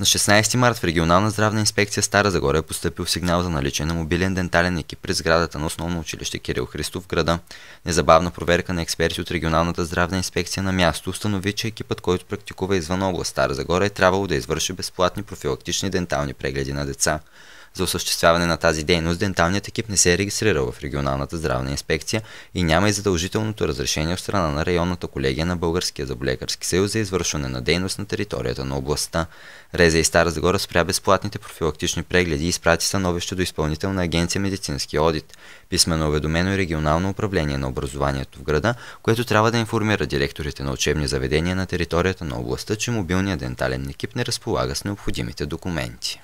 На 16 март в регионална здравна инспекция Стара Загора е поступил сигнал за наличие на мобилен дентален екип при сградата на основно училище Кирил Христов в града. Незабавна проверка на експерти от регионалната здравна инспекция на място установи, че екипът, който практикува извън област Стара Загора е трябвало да извърши безплатни профилактични дентални прегледи на деца. За осъществяване на тази дейност денталният екип не се е регистрирал в регионалната здравна инспекция и няма и задължителното разрешение от страна на районната колегия на Българския заболекарски съюз за извършване на дейност на територията на областта. Тереза и Стара Загора спря безплатните профилактични прегледи и изпрати становище до изпълнителна агенция Медицински одит. Писмено уведомено и е регионално управление на образованието в града, което трябва да информира директорите на учебни заведения на територията на областта, че мобилният дентален екип не разполага с необходимите документи.